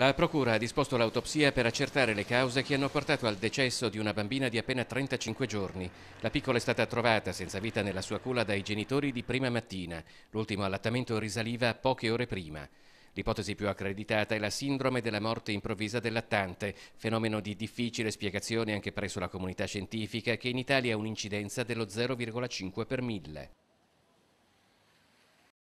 La Procura ha disposto l'autopsia per accertare le cause che hanno portato al decesso di una bambina di appena 35 giorni. La piccola è stata trovata senza vita nella sua culla dai genitori di prima mattina. L'ultimo allattamento risaliva poche ore prima. L'ipotesi più accreditata è la sindrome della morte improvvisa del lattante, fenomeno di difficile spiegazione anche presso la comunità scientifica che in Italia ha un'incidenza dello 0,5 per mille.